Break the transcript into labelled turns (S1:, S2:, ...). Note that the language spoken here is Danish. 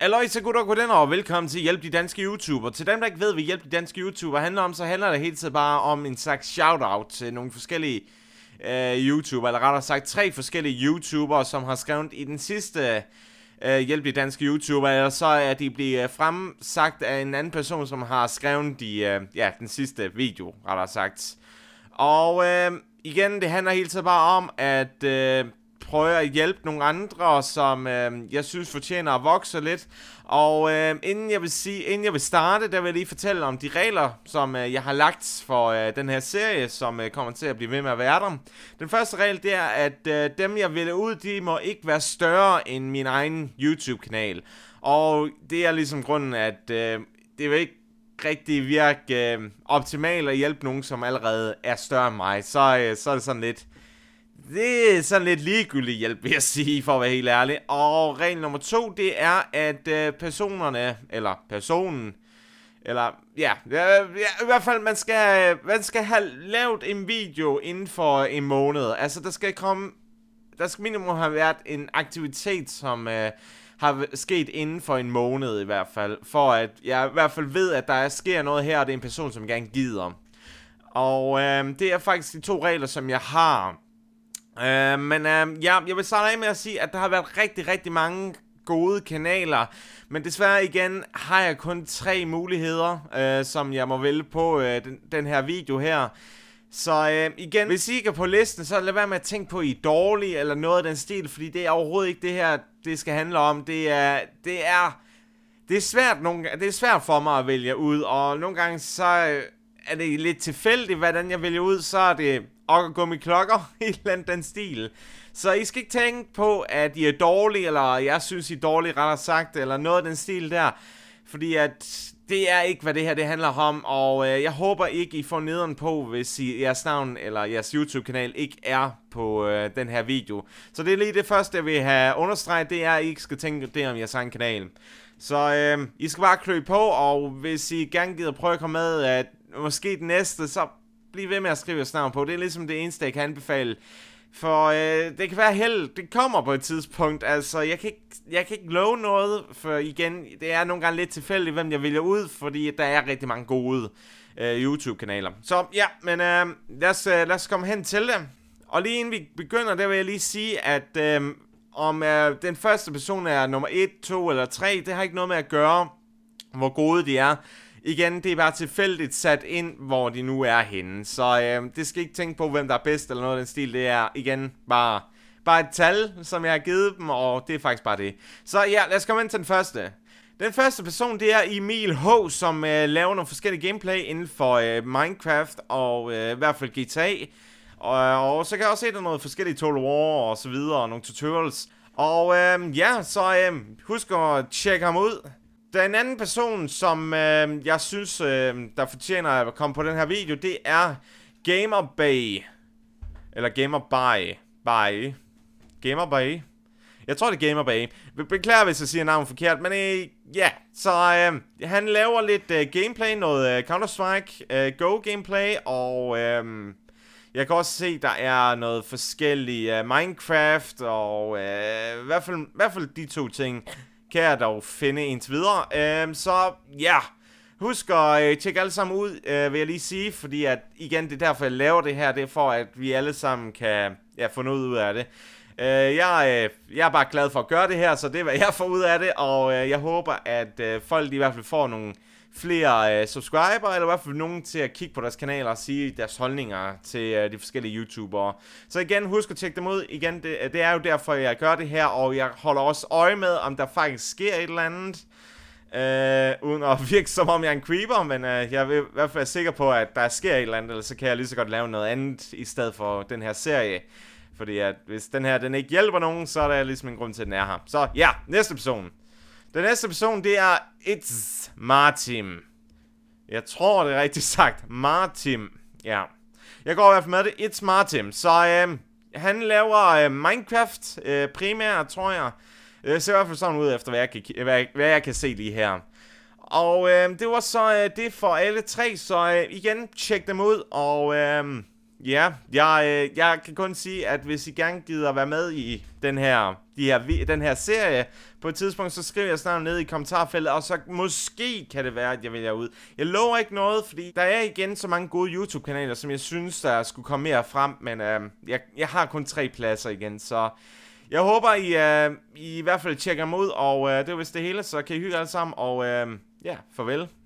S1: Aloysa, gutter og den og velkommen til Hjælp de Danske YouTuber. Til dem, der ikke ved, hvad Hjælp de Danske YouTuber handler om, så handler det hele tiden bare om en slags shout-out til nogle forskellige øh, YouTuber, eller rettere sagt tre forskellige YouTuber, som har skrevet i den sidste øh, Hjælp de Danske YouTuber, og så er de blevet øh, fremsagt af en anden person, som har skrevet de, øh, ja, den sidste video, rettere sagt. Og øh, igen, det handler hele tiden bare om, at øh, prøver at hjælpe nogle andre, som øh, jeg synes fortjener at vokse lidt. Og øh, inden, jeg vil sige, inden jeg vil starte, der vil jeg lige fortælle om de regler, som øh, jeg har lagt for øh, den her serie, som øh, kommer til at blive ved med at være der. Den første regel, det er, at øh, dem jeg vælger ud, de må ikke være større end min egen YouTube-kanal. Og det er ligesom grunden, at øh, det vil ikke rigtig virke øh, optimalt at hjælpe nogen, som allerede er større end mig. Så, øh, så er det sådan lidt det er sådan lidt ligegyldigt hjælp, vil jeg sige, for at være helt ærlig. Og regel nummer to, det er, at øh, personerne, eller personen, eller ja, ja, ja, i hvert fald, man skal, man skal have lavet en video inden for en måned. Altså, der skal komme, der skal minimum have været en aktivitet, som øh, har sket inden for en måned i hvert fald. For at jeg i hvert fald ved, at der sker noget her, og det er en person, som gerne gider. Og øh, det er faktisk de to regler, som jeg har Øh, men øh, ja, jeg vil starte af med at sige, at der har været rigtig, rigtig mange gode kanaler. Men desværre igen har jeg kun tre muligheder, øh, som jeg må vælge på øh, den, den her video her. Så øh, igen, hvis I ikke er på listen, så lad være med at tænke på, at I er dårlige eller noget af den stil, fordi det er overhovedet ikke det her, det skal handle om. Det er, det er, det er svært, nogle, det er svært for mig at vælge ud, og nogle gange så øh, er det lidt tilfældigt, hvordan jeg vælger ud, så er det og gummiklokker, et eller andet den stil. Så I skal ikke tænke på, at I er dårlige, eller jeg synes, I er dårlige, rettere sagt, eller noget af den stil der. Fordi at det er ikke, hvad det her det handler om, og øh, jeg håber ikke, I får nederen på, hvis I, jeres navn eller jeres YouTube-kanal ikke er på øh, den her video. Så det er lige det første, jeg vil have understreget, det er, at I ikke skal tænke det om jeres egen kanal. Så øh, I skal bare klø på, og hvis I gerne gider prøve at komme med, at måske den næste, så Bliv ved med at skrive jeres navn på. Det er ligesom det eneste, jeg kan anbefale. For øh, det kan være held, det kommer på et tidspunkt, altså jeg kan, ikke, jeg kan ikke love noget, for igen, det er nogle gange lidt tilfældigt, hvem jeg vælger ud, fordi der er rigtig mange gode øh, YouTube-kanaler. Så ja, men øh, lad, os, øh, lad os komme hen til det. Og lige inden vi begynder, der vil jeg lige sige, at øh, om øh, den første person er nummer 1, 2 eller 3, det har ikke noget med at gøre, hvor gode de er igen, det er bare tilfældigt sat ind, hvor de nu er henne. Så øh, det skal ikke tænke på, hvem der er bedst eller noget af den stil. Det er igen bare, bare et tal, som jeg har givet dem, og det er faktisk bare det. Så ja, lad os komme ind til den første. Den første person, det er Emil H., som øh, laver nogle forskellige gameplay inden for øh, Minecraft og øh, i hvert fald GTA. Og, og så kan jeg også se, der noget forskellige Total War og så videre, og nogle tutorials. Og øh, ja, så øh, husk at tjekke ham ud. Den anden person, som øh, jeg synes, øh, der fortjener at komme på den her video, det er Gamerbay. Eller GamerBay. Bay. GamerBay. Jeg tror, det er Gamerby. Beklager, hvis jeg siger navnet forkert, men øh, ja. Så øh, han laver lidt øh, gameplay, noget øh, Counter-Strike øh, Go-gameplay, og... Øh, jeg kan også se, der er noget forskelligt øh, Minecraft og øh, i, hvert fald, i hvert fald de to ting kan jeg dog finde indtil videre. Øhm, så ja, yeah. husk at øh, tjekke alle sammen ud, øh, vil jeg lige sige, fordi at igen, det er derfor, jeg laver det her, det er for, at vi alle sammen kan ja, få noget ud af det. Øh, jeg, øh, jeg er bare glad for at gøre det her, så det er, hvad jeg får ud af det, og øh, jeg håber, at øh, folk i hvert fald får nogle flere øh, subscriber, eller i hvert fald nogen til at kigge på deres kanaler og sige deres holdninger til øh, de forskellige YouTubere. Så igen, husk at tjekke dem ud. Igen, det, det er jo derfor, jeg gør det her, og jeg holder også øje med, om der faktisk sker et eller andet. Øh, uden at virke som om jeg er en creeper, men øh, jeg er i hvert fald sikker på, at der sker et eller andet, eller så kan jeg lige så godt lave noget andet i stedet for den her serie. Fordi at hvis den her den ikke hjælper nogen, så er der ligesom en grund til, at den er her. Så ja, næste person. Den næste person, det er It's Martin. Jeg tror, det er rigtigt sagt. Martin. Ja. Jeg går i hvert fald med det. It's Martin. Så øh, han laver øh, Minecraft øh, primært, tror jeg. Det ser i hvert fald sådan ud, efter hvad jeg kan, hvad, jeg, hvad jeg kan se lige her. Og øh, det var så øh, det for alle tre, så øh, igen, tjek dem ud, og øh, Ja, jeg, øh, jeg kan kun sige, at hvis I gerne gider være med i den her, de her, den her serie, på et tidspunkt, så skriver jeg snart ned i kommentarfeltet, og så måske kan det være, at jeg vælger ud. Jeg lover ikke noget, fordi der er igen så mange gode YouTube-kanaler, som jeg synes, der skulle komme mere frem, men øh, jeg, jeg har kun tre pladser igen, så... Jeg håber, I, øh, I i hvert fald tjekker mig ud, og øh, det er vist det hele, så kan I hygge alle sammen, og øh, ja, farvel.